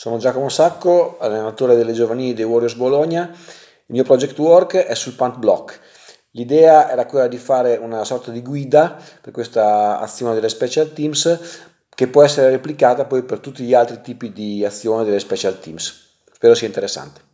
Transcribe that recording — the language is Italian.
Sono Giacomo Sacco, allenatore delle giovanili dei Warriors Bologna. Il mio project work è sul punt block. L'idea era quella di fare una sorta di guida per questa azione delle special teams che può essere replicata poi per tutti gli altri tipi di azione delle special teams. Spero sia interessante.